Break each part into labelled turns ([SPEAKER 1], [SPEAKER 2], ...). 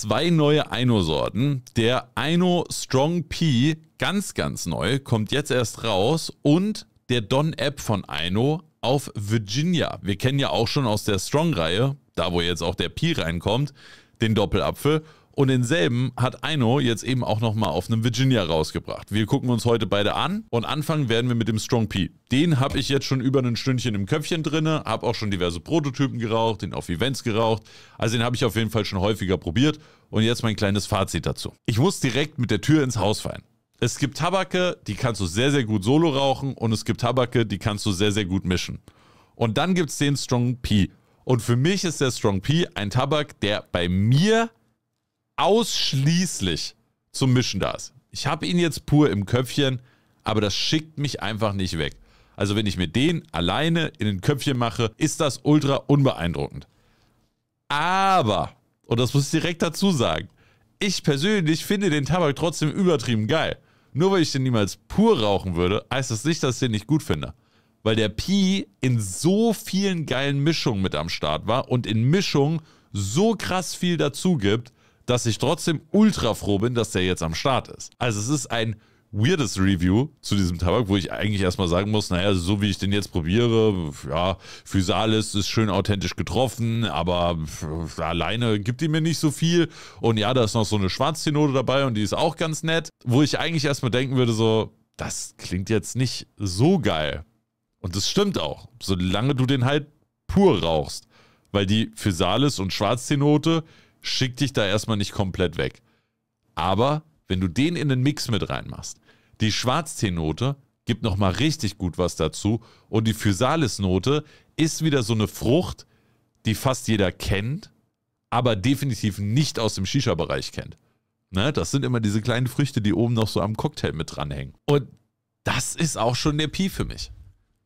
[SPEAKER 1] zwei neue aino sorten Der Aino Strong P, ganz, ganz neu, kommt jetzt erst raus. Und der Don App von Aino auf Virginia. Wir kennen ja auch schon aus der Strong-Reihe, da wo jetzt auch der P reinkommt, den Doppelapfel. Und denselben hat Aino jetzt eben auch nochmal auf einem Virginia rausgebracht. Wir gucken uns heute beide an und anfangen werden wir mit dem Strong P. Den habe ich jetzt schon über ein Stündchen im Köpfchen drinne, habe auch schon diverse Prototypen geraucht, den auf Events geraucht. Also den habe ich auf jeden Fall schon häufiger probiert. Und jetzt mein kleines Fazit dazu. Ich muss direkt mit der Tür ins Haus fallen. Es gibt Tabake, die kannst du sehr, sehr gut solo rauchen und es gibt Tabake, die kannst du sehr, sehr gut mischen. Und dann gibt es den Strong P. Und für mich ist der Strong P ein Tabak, der bei mir ausschließlich zum Mischen da ist. Ich habe ihn jetzt pur im Köpfchen, aber das schickt mich einfach nicht weg. Also wenn ich mir den alleine in den Köpfchen mache, ist das ultra unbeeindruckend. Aber, und das muss ich direkt dazu sagen, ich persönlich finde den Tabak trotzdem übertrieben geil. Nur weil ich den niemals pur rauchen würde, heißt das nicht, dass ich den nicht gut finde. Weil der Pi in so vielen geilen Mischungen mit am Start war und in Mischungen so krass viel dazu gibt, dass ich trotzdem ultra froh bin, dass der jetzt am Start ist. Also es ist ein weirdes Review zu diesem Tabak, wo ich eigentlich erstmal sagen muss, naja, so wie ich den jetzt probiere, ja, Physalis ist schön authentisch getroffen, aber alleine gibt die mir nicht so viel. Und ja, da ist noch so eine Schwarztinote dabei und die ist auch ganz nett, wo ich eigentlich erstmal denken würde, so, das klingt jetzt nicht so geil. Und das stimmt auch, solange du den halt pur rauchst. Weil die Physalis und Schwarztinote, schick dich da erstmal nicht komplett weg. Aber wenn du den in den Mix mit reinmachst, die Schwarzteenote gibt nochmal richtig gut was dazu und die Physalis-Note ist wieder so eine Frucht, die fast jeder kennt, aber definitiv nicht aus dem Shisha-Bereich kennt. Ne, das sind immer diese kleinen Früchte, die oben noch so am Cocktail mit dranhängen. Und das ist auch schon der Pi für mich.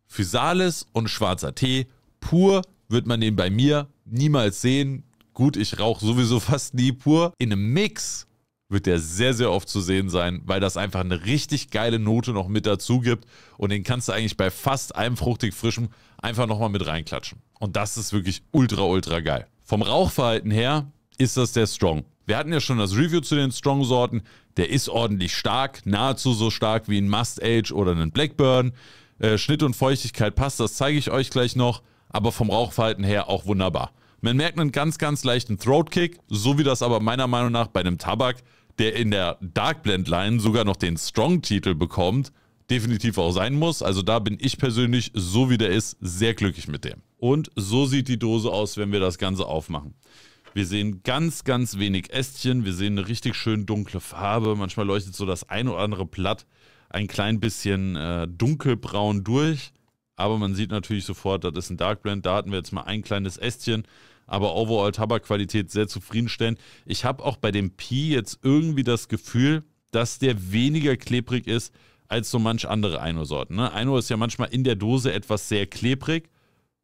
[SPEAKER 1] Physalis und schwarzer Tee, pur wird man den bei mir niemals sehen. Gut, ich rauche sowieso fast nie pur. In einem Mix wird der sehr, sehr oft zu sehen sein, weil das einfach eine richtig geile Note noch mit dazu gibt. Und den kannst du eigentlich bei fast einem fruchtig frischen einfach nochmal mit reinklatschen. Und das ist wirklich ultra, ultra geil. Vom Rauchverhalten her ist das der Strong. Wir hatten ja schon das Review zu den Strong-Sorten. Der ist ordentlich stark, nahezu so stark wie ein Must-Age oder ein Blackburn. Äh, Schnitt und Feuchtigkeit passt, das zeige ich euch gleich noch. Aber vom Rauchverhalten her auch wunderbar. Man merkt einen ganz, ganz leichten Throat-Kick, so wie das aber meiner Meinung nach bei einem Tabak, der in der Dark Blend Line sogar noch den Strong-Titel bekommt, definitiv auch sein muss. Also da bin ich persönlich, so wie der ist, sehr glücklich mit dem. Und so sieht die Dose aus, wenn wir das Ganze aufmachen. Wir sehen ganz, ganz wenig Ästchen. Wir sehen eine richtig schön dunkle Farbe. Manchmal leuchtet so das ein oder andere Blatt ein klein bisschen äh, dunkelbraun durch. Aber man sieht natürlich sofort, das ist ein Dark Blend. Da hatten wir jetzt mal ein kleines Ästchen. Aber overall Tabakqualität sehr zufriedenstellend. Ich habe auch bei dem Pi jetzt irgendwie das Gefühl, dass der weniger klebrig ist als so manch andere aino sorten ne? Aino ist ja manchmal in der Dose etwas sehr klebrig,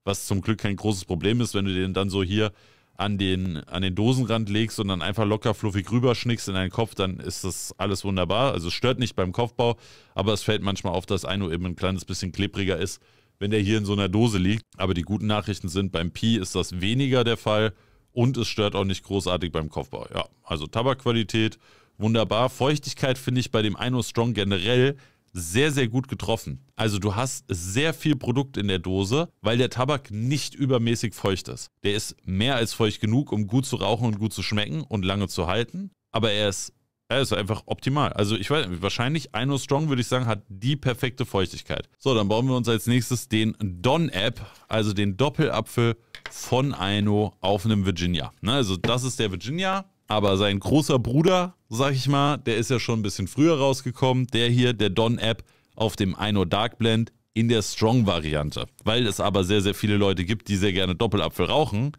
[SPEAKER 1] was zum Glück kein großes Problem ist, wenn du den dann so hier an den, an den Dosenrand legst und dann einfach locker fluffig rüberschnickst in deinen Kopf, dann ist das alles wunderbar. Also es stört nicht beim Kopfbau, aber es fällt manchmal auf, dass Aino eben ein kleines bisschen klebriger ist wenn der hier in so einer Dose liegt. Aber die guten Nachrichten sind, beim Pi ist das weniger der Fall und es stört auch nicht großartig beim Kopfbau. Ja, also Tabakqualität wunderbar. Feuchtigkeit finde ich bei dem Ino Strong generell sehr, sehr gut getroffen. Also du hast sehr viel Produkt in der Dose, weil der Tabak nicht übermäßig feucht ist. Der ist mehr als feucht genug, um gut zu rauchen und gut zu schmecken und lange zu halten. Aber er ist ja, ist einfach optimal. Also ich weiß, wahrscheinlich Ino Strong, würde ich sagen, hat die perfekte Feuchtigkeit. So, dann bauen wir uns als nächstes den Don App, also den Doppelapfel von Ino auf einem Virginia. Ne, also das ist der Virginia, aber sein großer Bruder, sag ich mal, der ist ja schon ein bisschen früher rausgekommen. Der hier, der Don App auf dem Ino Dark Blend in der Strong-Variante. Weil es aber sehr, sehr viele Leute gibt, die sehr gerne Doppelapfel rauchen,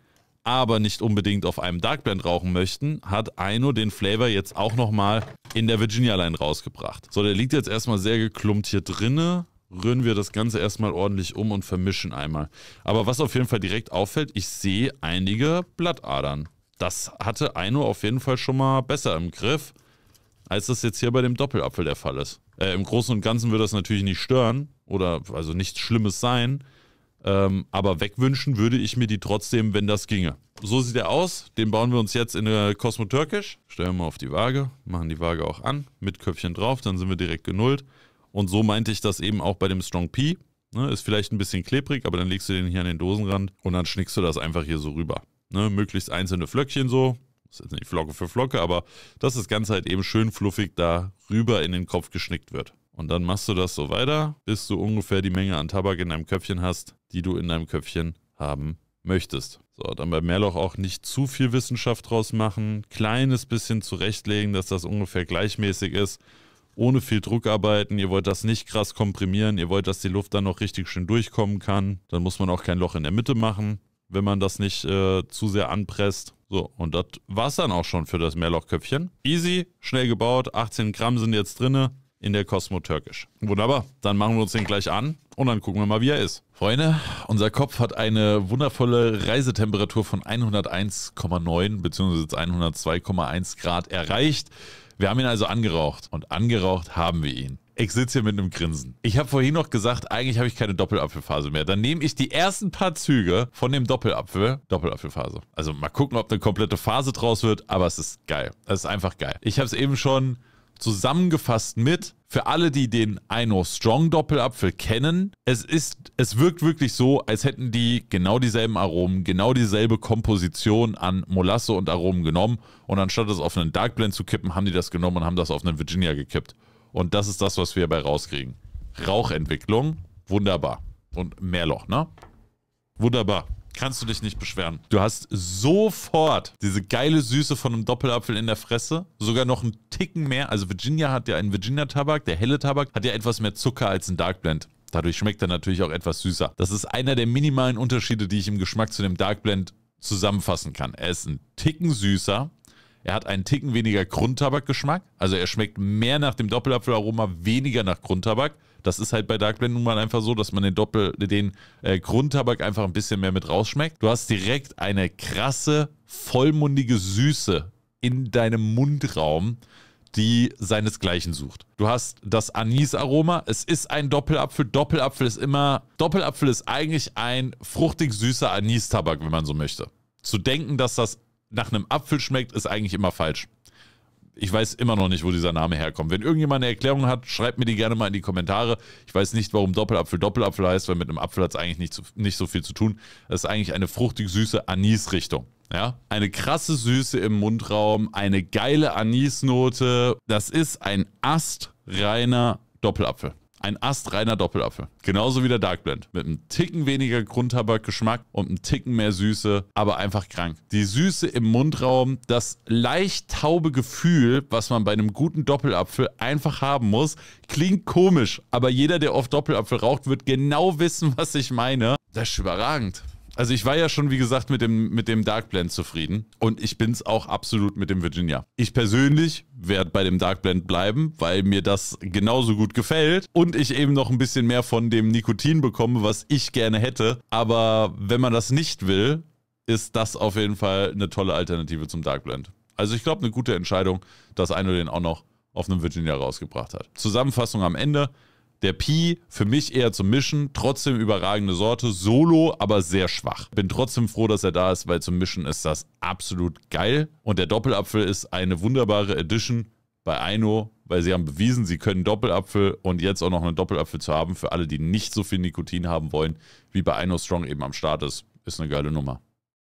[SPEAKER 1] aber nicht unbedingt auf einem Dark Blend rauchen möchten, hat Aino den Flavor jetzt auch nochmal in der Virginia Line rausgebracht. So, der liegt jetzt erstmal sehr geklumpt hier drinne. Rühren wir das Ganze erstmal ordentlich um und vermischen einmal. Aber was auf jeden Fall direkt auffällt, ich sehe einige Blattadern. Das hatte Aino auf jeden Fall schon mal besser im Griff, als das jetzt hier bei dem Doppelapfel der Fall ist. Äh, Im Großen und Ganzen würde das natürlich nicht stören oder also nichts Schlimmes sein. Ähm, aber wegwünschen würde ich mir die trotzdem, wenn das ginge. So sieht er aus. Den bauen wir uns jetzt in der Cosmo Turkish. Stellen wir auf die Waage, machen die Waage auch an, mit Köpfchen drauf, dann sind wir direkt genullt. Und so meinte ich das eben auch bei dem Strong P. Ne, ist vielleicht ein bisschen klebrig, aber dann legst du den hier an den Dosenrand und dann schnickst du das einfach hier so rüber. Ne, möglichst einzelne Flöckchen so. Das ist jetzt nicht Flocke für Flocke, aber dass das Ganze halt eben schön fluffig da rüber in den Kopf geschnickt wird. Und dann machst du das so weiter, bis du ungefähr die Menge an Tabak in deinem Köpfchen hast, die du in deinem Köpfchen haben möchtest. So, dann bei Mehrloch auch nicht zu viel Wissenschaft draus machen, kleines bisschen zurechtlegen, dass das ungefähr gleichmäßig ist, ohne viel Druck arbeiten. Ihr wollt das nicht krass komprimieren, ihr wollt, dass die Luft dann noch richtig schön durchkommen kann. Dann muss man auch kein Loch in der Mitte machen, wenn man das nicht äh, zu sehr anpresst. So, und das war's dann auch schon für das Mehrlochköpfchen. Easy, schnell gebaut, 18 Gramm sind jetzt drinne in der Cosmo Türkisch. Wunderbar, dann machen wir uns den gleich an und dann gucken wir mal, wie er ist. Freunde, unser Kopf hat eine wundervolle Reisetemperatur von 101,9 bzw. 102,1 Grad erreicht. Wir haben ihn also angeraucht und angeraucht haben wir ihn. Ich sitze hier mit einem Grinsen. Ich habe vorhin noch gesagt, eigentlich habe ich keine Doppelapfelphase mehr. Dann nehme ich die ersten paar Züge von dem Doppelapfel, Doppelapfelphase. Also mal gucken, ob eine komplette Phase draus wird, aber es ist geil. Es ist einfach geil. Ich habe es eben schon zusammengefasst mit, für alle, die den Aino Strong Doppelapfel kennen, es ist, es wirkt wirklich so, als hätten die genau dieselben Aromen, genau dieselbe Komposition an Molasse und Aromen genommen und anstatt es auf einen Dark Blend zu kippen, haben die das genommen und haben das auf einen Virginia gekippt. Und das ist das, was wir dabei rauskriegen. Rauchentwicklung, wunderbar. Und Meerloch, ne? Wunderbar kannst du dich nicht beschweren. Du hast sofort diese geile Süße von einem Doppelapfel in der Fresse, sogar noch einen Ticken mehr. Also Virginia hat ja einen Virginia-Tabak, der helle Tabak hat ja etwas mehr Zucker als ein Dark Blend. Dadurch schmeckt er natürlich auch etwas süßer. Das ist einer der minimalen Unterschiede, die ich im Geschmack zu dem Dark Blend zusammenfassen kann. Er ist ein Ticken süßer, er hat einen Ticken weniger Grundtabakgeschmack, also er schmeckt mehr nach dem Doppelapfelaroma, weniger nach Grundtabak. Das ist halt bei Dark Blend nun mal einfach so, dass man den Doppel, den äh, Grundtabak einfach ein bisschen mehr mit rausschmeckt. Du hast direkt eine krasse, vollmundige Süße in deinem Mundraum, die seinesgleichen sucht. Du hast das Anisaroma. Es ist ein Doppelapfel. Doppelapfel ist immer, Doppelapfel ist eigentlich ein fruchtig süßer Anistabak, wenn man so möchte. Zu denken, dass das nach einem Apfel schmeckt, ist eigentlich immer falsch ich weiß immer noch nicht, wo dieser Name herkommt. Wenn irgendjemand eine Erklärung hat, schreibt mir die gerne mal in die Kommentare. Ich weiß nicht, warum Doppelapfel Doppelapfel heißt, weil mit einem Apfel hat es eigentlich nicht, zu, nicht so viel zu tun. Das ist eigentlich eine fruchtig-süße Anis-Richtung. Ja? Eine krasse Süße im Mundraum, eine geile Anisnote. Das ist ein astreiner Doppelapfel. Ein astreiner Doppelapfel. Genauso wie der Dark Blend. Mit einem Ticken weniger Grundtabakgeschmack und einem Ticken mehr Süße, aber einfach krank. Die Süße im Mundraum, das leicht taube Gefühl, was man bei einem guten Doppelapfel einfach haben muss, klingt komisch, aber jeder, der oft Doppelapfel raucht, wird genau wissen, was ich meine. Das ist überragend. Also ich war ja schon, wie gesagt, mit dem, mit dem Dark Blend zufrieden und ich bin es auch absolut mit dem Virginia. Ich persönlich werde bei dem Dark Blend bleiben, weil mir das genauso gut gefällt und ich eben noch ein bisschen mehr von dem Nikotin bekomme, was ich gerne hätte. Aber wenn man das nicht will, ist das auf jeden Fall eine tolle Alternative zum Dark Blend. Also ich glaube, eine gute Entscheidung, dass einer den auch noch auf einem Virginia rausgebracht hat. Zusammenfassung am Ende. Der Pi für mich eher zum Mischen, trotzdem überragende Sorte, solo, aber sehr schwach. Bin trotzdem froh, dass er da ist, weil zum Mischen ist das absolut geil. Und der Doppelapfel ist eine wunderbare Edition bei Aino, weil sie haben bewiesen, sie können Doppelapfel und jetzt auch noch einen Doppelapfel zu haben für alle, die nicht so viel Nikotin haben wollen, wie bei Aino Strong eben am Start ist. Ist eine geile Nummer.